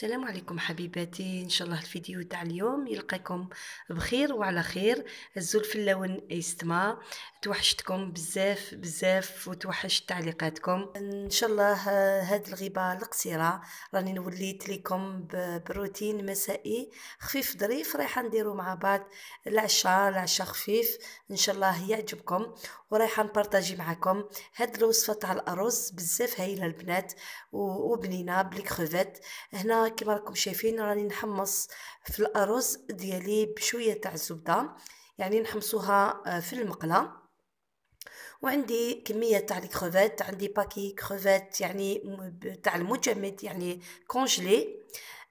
السلام عليكم حبيباتي ان شاء الله الفيديو تاع اليوم يلقاكم بخير وعلى خير الزول في اللون يستمع توحشتكم بزاف بزاف وتوحشت تعليقاتكم ان شاء الله هاد الغيبه القصيره راني وليت لكم بروتين مسائي خفيف ظريف رايحه نديرو مع بعض العشاء العشاء خفيف ان شاء الله يعجبكم ورايحه نبارطاجي معكم هاد الوصفه تاع الارز بزاف هايله البنات وبنينه بلي كروفيت هنا كما راكم شايفين راني نحمص في الارز ديالي بشويه تاع الزبده يعني نحمصوها آه، في المقله وعندي كمية تاع كخوفات عندي باكي كخوفات يعني تاع المجمد يعني كونجلي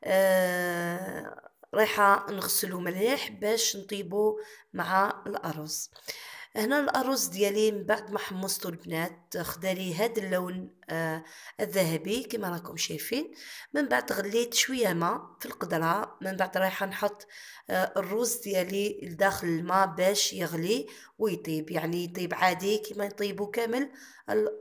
آه رايحة نغسلو مليح باش نطيبو مع الأرز هنا الأرز ديالي من بعد ما حمصتو البنات خدالي هاد اللون آه الذهبي كما راكم شايفين من بعد غليت شويه ماء في القدره من بعد رايحه نحط آه الرز ديالي لداخل الماء باش يغلي ويطيب يعني يطيب عادي كما يطيبو كامل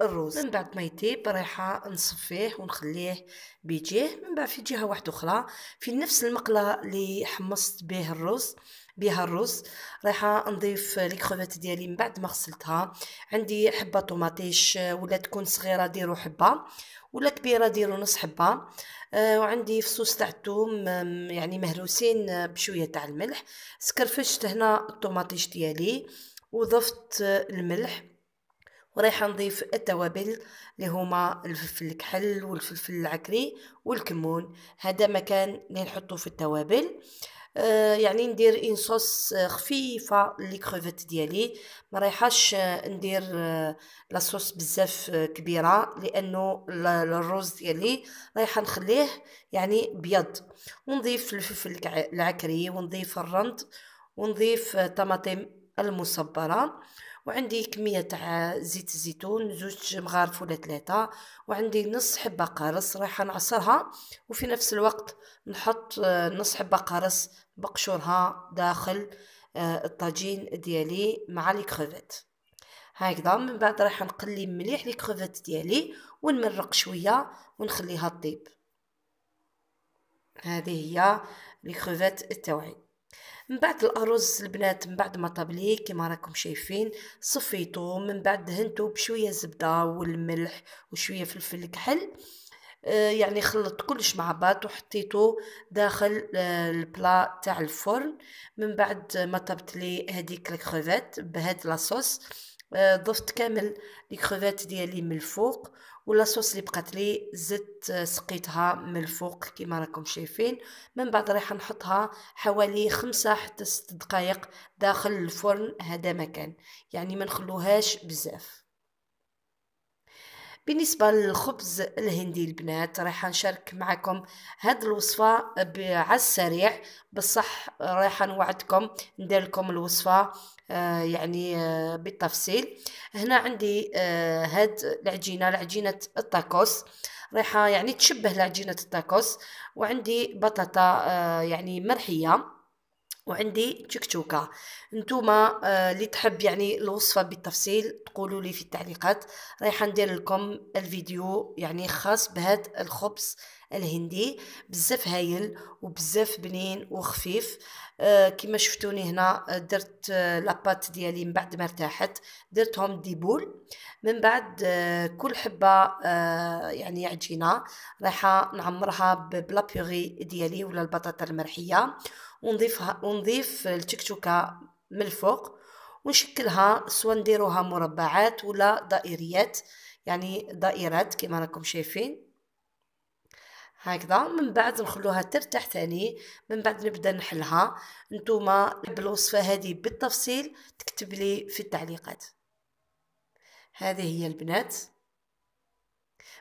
الرز من بعد ما يطيب رايحه نصفيه ونخليه بيجيه من بعد في جهه واحده اخرى في نفس المقله اللي حمصت به الرز بها الرز رايحه نضيف لي ديالي من بعد ما غسلتها عندي حبه طوماطيش آه، ولا تكون صغيره ديروا حبه ولا كبيره ديروا نص حبه آه، وعندي فصوص تاع الثوم يعني مهروسين آه، بشويه تاع الملح سكرفشت هنا الطوماطيش ديالي وضفت الملح ورايحه نضيف التوابل اللي هما الفلفل الكحل والفلفل العكري والكمون هذا مكان اللي نحطو في التوابل آه، يعني ندير ان صوص آه، خفيفه لي كروفيت ديالي ما رايحاش آه، ندير لا صوص بزاف كبيره لانه الرز ديالي رايحه نخليه يعني بيض ونضيف الفلفل العكري ونضيف الرند ونضيف طماطم المصبره وعندي كميه تاع زيت الزيتون زوج مغارف ولا ثلاثه وعندي نص حبه قرص رايحه نعصرها وفي نفس الوقت نحط آه، نص حبه قرص بقشرها داخل آه، الطاجين ديالي مع كروفيت هكذا من بعد راح نقلي مليح كروفيت ديالي ونمرق شويه ونخليها طيب هذه هي كروفيت التوعي من بعد الارز البنات من بعد ما طابليه كما راكم شايفين صفيتو من بعد دهنتو بشويه زبده والملح وشويه فلفل كحل آه، يعني خلطت كلش مع بعض وحطيته داخل آه، البلا تاع الفرن من بعد ما طابت لي هذيك الكروفيت بهاد لاصوص آه، ضفت كامل لي كروفات ديالي من الفوق صوص اللي بقات لي زدت آه، سقيتها من الفوق كما راكم شايفين من بعد راح نحطها حوالي خمسة حتى ست دقائق داخل الفرن هذا مكان يعني ما نخلوهاش بزاف بالنسبة للخبز الهندي البنات رايحة نشارك معكم هاد الوصفة على السريع بصح رايحة نوعدكم ندير لكم الوصفة آه، يعني آه، بالتفصيل هنا عندي آه، هاد العجينة العجينة التاكوس رايحة يعني تشبه لعجينة التاكوس وعندي بطاطا يعني مرحية وعندي تشكتوكه نتوما آه، اللي تحب يعني الوصفه بالتفصيل تقولوا لي في التعليقات رايحه ندير لكم الفيديو يعني خاص بهذا الخبز الهندي بزاف هايل وبزاف بنين وخفيف آه، كما شفتوني هنا آه، درت لاباط ديالي من بعد ما ارتاحت درتهم ديبول من بعد كل حبه يعني عجينه رايحه نعمرها بلا بيوري ديالي ولا البطاطا المرحيه ونضيفها ونضيف التكتكه من الفوق ونشكلها سواء نديروها مربعات ولا دائريات يعني دائرات كما راكم شايفين هكذا من بعد نخلوها ترتاح ثاني من بعد نبدا نحلها نتوما بالوصفه هذه بالتفصيل تكتب لي في التعليقات هذه هي البنات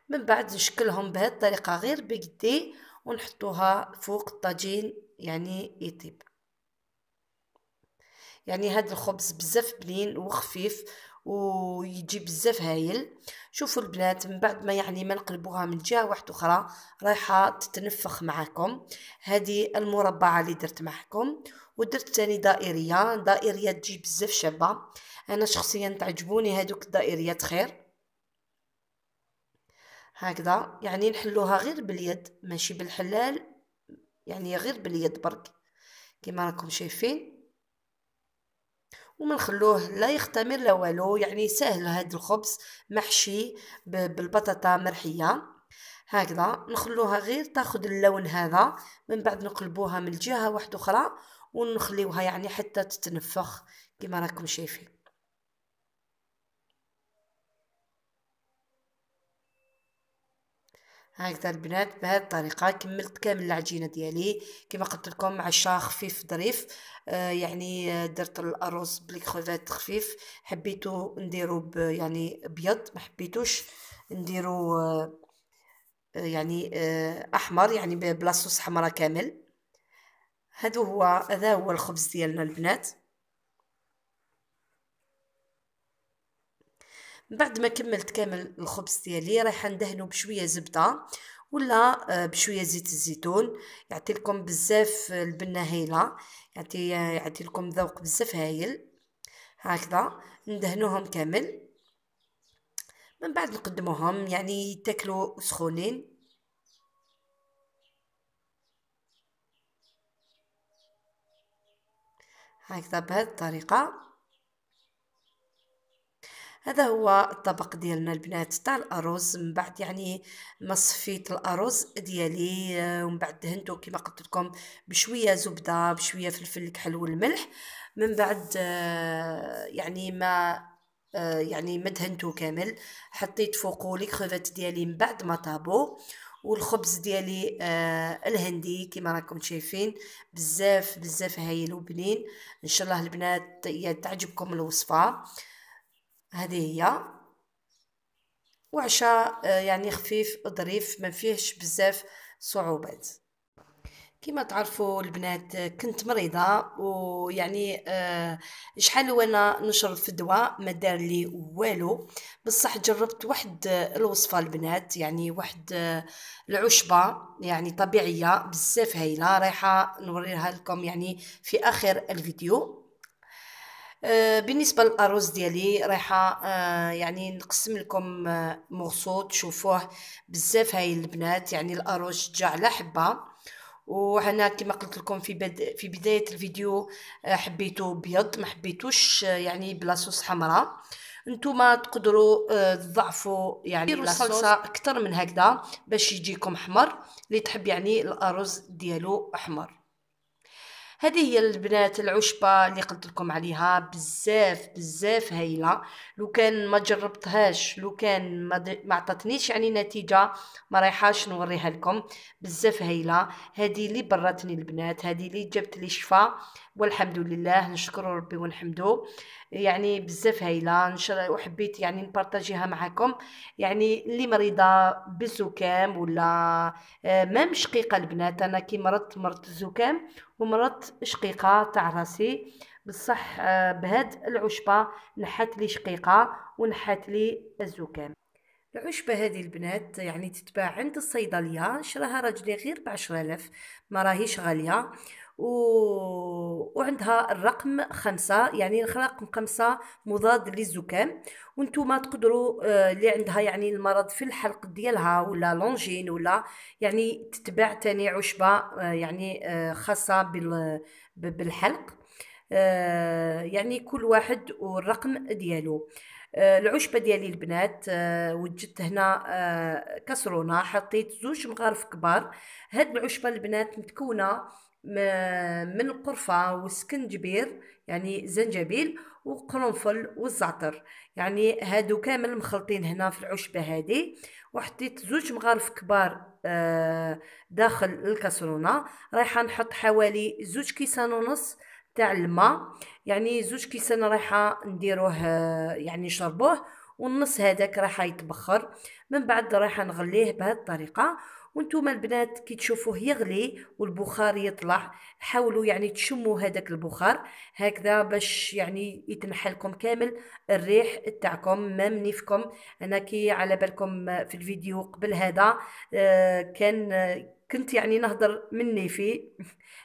من بعد نشكلهم بهذه الطريقه غير بيدي ونحطوها فوق الطاجين يعني يطيب يعني هاد الخبز بزاف بنين وخفيف ويجي بزاف هايل شوفوا البنات من بعد ما يعني ما نقلبوها من جهه واحده اخرى رايحه تتنفخ معاكم هذه المربعه اللي درت معكم ودرت تاني دائريه دائريه تجي بزاف شابه انا شخصيا تعجبوني هادوك الدائريات خير هكذا يعني نحلوها غير باليد ماشي بالحلال يعني غير باليد برك كما راكم شايفين وما نخلوه لا يختمر لا والو يعني ساهل هاد الخبز محشي بالبطاطا مرحيه هكذا نخلوها غير تاخذ اللون هذا من بعد نقلبوها من الجهه واحده اخرى ونخليوها يعني حتى تتنفخ كما راكم شايفين هكذا البنات بهذه الطريقه كملت كامل العجينه ديالي كما قلت لكم مع خفيف ظريف آه، يعني آه، درت الارز بلي خفيف حبيتو نديرو يعني ابيض ما حبيتوش نديرو آه، يعني احمر يعني بلاصوص حمراء كامل هادو هو هذا هو الخبز ديالنا البنات من بعد ما كملت كامل الخبز ديالي رايحه ندهنو بشويه زبده ولا آه، بشويه زيت الزيتون يعطي لكم بزاف آه، البنه هايله يعطي آه، يعطي لكم ذوق بزاف هايل هكذا ندهنوهم كامل من بعد نقدموهم يعني يتاكلوا سخونين هكذا بهذه الطريقه هذا هو الطبق ديالنا البنات تاع الارز من بعد يعني ما صفيت الارز ديالي آه، ومن بعد دهنته كما قلت لكم بشويه زبده بشويه فلفل الكحل والملح من بعد آه، يعني ما آه، يعني ما دهنته كامل حطيت فوقو لي كروفيت ديالي من بعد ما طابو والخبز ديالي آه الهندي كما راكم شايفين بزاف بزاف هايل وبنين ان شاء الله البنات يعني تعجبكم الوصفه هذه هي وعشاء آه، يعني خفيف ظريف ما فيهش بزاف صعوبات كما تعرفوا البنات كنت مريضه ويعني آه، شحال وانا نشرب في الدواء ما دار لي والو بصح جربت واحد آه، الوصفه البنات يعني واحد العشبه يعني طبيعيه بزاف هايله رايحه نوريها لكم يعني في اخر الفيديو آه، بالنسبه للارز ديالي رايحه آه، يعني نقسم لكم آه، مغصوط تشوفوه بزاف هاي البنات يعني الارز جاء على حبه وهنا كما قلت لكم في بد... في بدايه الفيديو حبيته بيض ما حبيتوش يعني بلا صوص حمراء نتوما تقدروا تضعفوا يعني الصلصه اكثر من هكذا باش يجيكم احمر اللي تحب يعني الارز ديالو احمر هذه هي البنات العشبه اللي قلت لكم عليها بزاف بزاف هايله لو كان ما جربتهاش لو كان ما, عطتنيش يعني نتيجه ما رايحاش نوريها لكم بزاف هايله هذه اللي براتني البنات هذه اللي جبت لي شفاء والحمد لله نشكر ربي ونحمده يعني بزاف هايله وحبيت يعني نبارطاجيها معكم يعني اللي مريضه بالزكام ولا آه، ما مشقيقه البنات انا كي مرضت مرضت الزكام ومرضت شقيقه تاع راسي بصح آه، بهاد العشبه نحات لي شقيقه ونحات لي الزكام العشبة هذه البنات يعني تتباع عند الصيدلية شراها راجلي غير بعشرة آلاف ما راهيش غالية و... وعندها الرقم خمسة يعني رقم خمسة مضاد للزكام وانتم تقدروا آه، اللي عندها يعني المرض في الحلق ديالها ولا لونجين ولا يعني تتبع تاني عشبة آه، يعني آه، خاصة بال... بالحلق يعني كل واحد والرقم ديالو العشبه ديالي البنات وجدت هنا كسرونه حطيت زوج مغارف كبار هاد العشبه البنات متكونه من القرفة والسكنجبير يعني زنجبيل وقرنفل والزعتر يعني هادو كامل مخلطين هنا في العشبة هذه وحطيت زوج مغارف كبار آه، داخل الكاسرونة رايحة نحط حوالي زوج كيسان ونص تاع الماء يعني زوج كيسان رايحة نديروه آه، يعني نشربوه والنص هذاك راح يتبخر من بعد راح نغليه بهذه الطريقه وانتم البنات كي تشوفوه يغلي والبخار يطلع حاولوا يعني تشموا هذاك البخار هكذا باش يعني يتمحى لكم كامل الريح تاعكم ما منيفكم انا كي على بالكم في الفيديو قبل هذا آه، كان كنت يعني نهضر مني في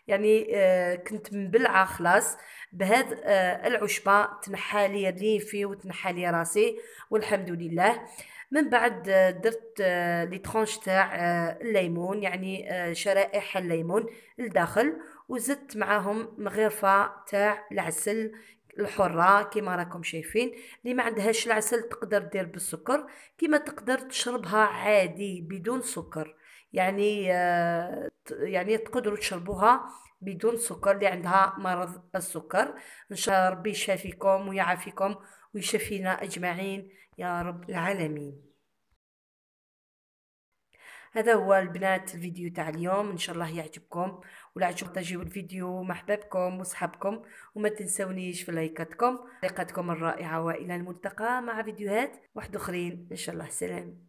يعني آه، كنت مبلعه خلاص بهذا آه، العشبه تنحالي ريفي وتنحالي راسي والحمد لله من بعد آه، درت لي ترونش تاع الليمون يعني شرائح الليمون لداخل وزدت معاهم مغرفه تاع العسل الحره كما راكم شايفين اللي ما عندهاش العسل تقدر دير بالسكر كما تقدر تشربها عادي بدون سكر يعني يعني تقدروا تشربوها بدون سكر اللي عندها مرض السكر ان شاء الله ربي يشافيكم ويعافيكم ويشفينا اجمعين يا رب العالمين هذا هو البنات الفيديو تاع اليوم ان شاء الله يعجبكم ولا عجبكم تجيبوا الفيديو مع احبابكم وصحابكم وما تنسونيش في لايكاتكم لايكاتكم الرائعه والى الملتقى مع فيديوهات واحد اخرين ان شاء الله سلام